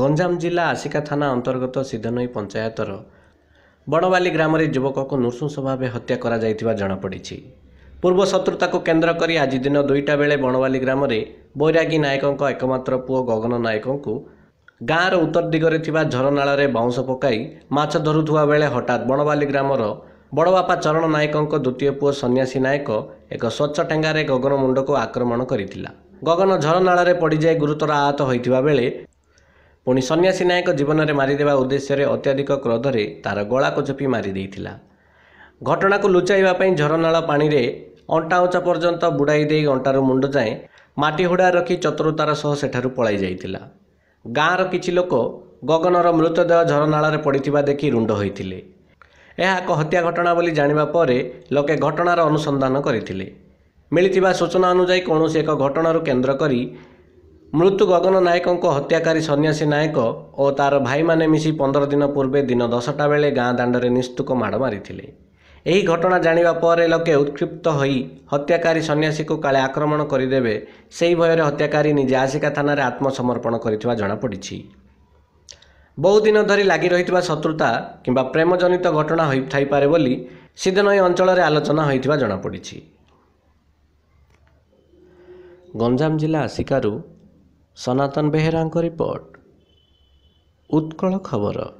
ଗଞ୍ଜାମ ଜିଲ୍ଲା ଆସିକା ଥାନା ଅନ୍ତର୍ଗତ ସିଦ୍ଧନଈ ପଞ୍ଚାୟତର ବଡ଼ବାଲି ଗ୍ରାମରେ ଯୁବକକୁ ନୃଶଂସ ଭାବେ ହତ୍ୟା କରାଯାଇଥିବା ଜଣାପଡ଼ିଛି ପୂର୍ବ ଶତ୍ରୁତାକୁ କେନ୍ଦ୍ର କରି ଆଜି ଦିନ ଦୁଇଟା ବେଳେ ବଣବାଲି ଗ୍ରାମରେ ବୈରାଗୀ ନାୟକଙ୍କ ଏକମାତ୍ର ପୁଅ ଗଗନ ନାୟକଙ୍କୁ ଗାଁର ଉତ୍ତର ଦିଗରେ ଥିବା ଝରନାଳରେ ବାଉଁଶ ପକାଇ ମାଛ ଧରୁଥିବା ବେଳେ ହଠାତ୍ ବଣବାଲି ଗ୍ରାମର ବଡ଼ବାପା ଚରଣ ନାୟକଙ୍କ ଦ୍ୱିତୀୟ ପୁଅ ସନ୍ନ୍ୟାସୀ ନାୟକ ଏକ ସ୍ୱଚ୍ଛ ଟେଙ୍ଗାରେ ଗଗନ ମୁଣ୍ଡକୁ ଆକ୍ରମଣ କରିଥିଲା ଗଗନ ଝରନାଳରେ ପଡ଼ିଯାଇ ଗୁରୁତର ଆହତ ହୋଇଥିବା ବେଳେ ପୁଣି ସନ୍ନ୍ୟାସୀ ନାୟକ ଜୀବନରେ ମାରିଦେବା ଉଦ୍ଦେଶ୍ୟରେ ଅତ୍ୟଧିକ କ୍ରୋଧରେ ତାର ଗଳାକୁ ଚୋପି ମାରିଦେଇଥିଲା ଘଟଣାକୁ ଲୁଚାଇବା ପାଇଁ ଝରନାଳ ପାଣିରେ ଅଣ୍ଟା ଉଚ୍ଚା ପର୍ଯ୍ୟନ୍ତ ବୁଡ଼ାଇ ଦେଇ ଅଣ୍ଟାରୁ ମୁଣ୍ଡ ଯାଏଁ ମାଟି ହୁଡ଼ା ରଖି ଚତୁରତାର ସହ ସେଠାରୁ ପଳାଇ ଯାଇଥିଲା ଗାଁର କିଛି ଲୋକ ଗଗନର ମୃତଦେହ ଝରନାଳରେ ପଡ଼ିଥିବା ଦେଖି ରୁଣ୍ଡ ହୋଇଥିଲେ ଏହା ଏକ ହତ୍ୟା ଘଟଣା ବୋଲି ଜାଣିବା ପରେ ଲୋକେ ଘଟଣାର ଅନୁସନ୍ଧାନ କରିଥିଲେ ମିଳିଥିବା ସୂଚନା ଅନୁଯାୟୀ କୌଣସି ଏକ ଘଟଣାରୁ କେନ୍ଦ୍ର କରି ମୃତ୍ୟୁ ଗଗନ ନାୟକଙ୍କ ହତ୍ୟାକାରୀ ସନ୍ନ୍ୟାସୀ ନାୟକ ଓ ତାର ଭାଇମାନେ ମିଶି ପନ୍ଦର ଦିନ ପୂର୍ବେ ଦିନ ଦଶଟା ବେଳେ ଗାଁ ଦାଣ୍ଡରେ ନିସ୍ତୁକ ମାଡ଼ ମାରିଥିଲେ ଏହି ଘଟଣା ଜାଣିବା ପରେ ଲୋକେ ଉତ୍କ୍ଷିପ୍ତ ହୋଇ ହତ୍ୟାକାରୀ ସନ୍ନ୍ୟାସୀକୁ କାଳେ ଆକ୍ରମଣ କରିଦେବେ ସେହି ଭୟରେ ହତ୍ୟାକାରୀ ନିଜେ ଆସିକା ଥାନାରେ ଆତ୍ମସମର୍ପଣ କରିଥିବା ଜଣାପଡ଼ିଛି ବହୁଦିନ ଧରି ଲାଗି ରହିଥିବା ଶତ୍ରୁତା କିମ୍ବା ପ୍ରେମଜନିତ ଘଟଣା ହୋଇଥାଇପାରେ ବୋଲି ସେଦିନ ଏ ଅଞ୍ଚଳରେ ଆଲୋଚନା ହୋଇଥିବା ଜଣାପଡ଼ିଛି ଗଞ୍ଜାମ ଜିଲ୍ଲା ଆସିକାରୁ ସନାତନ ବେହେରାଙ୍କ ରିପୋର୍ଟ ଉତ୍କଳ ଖବର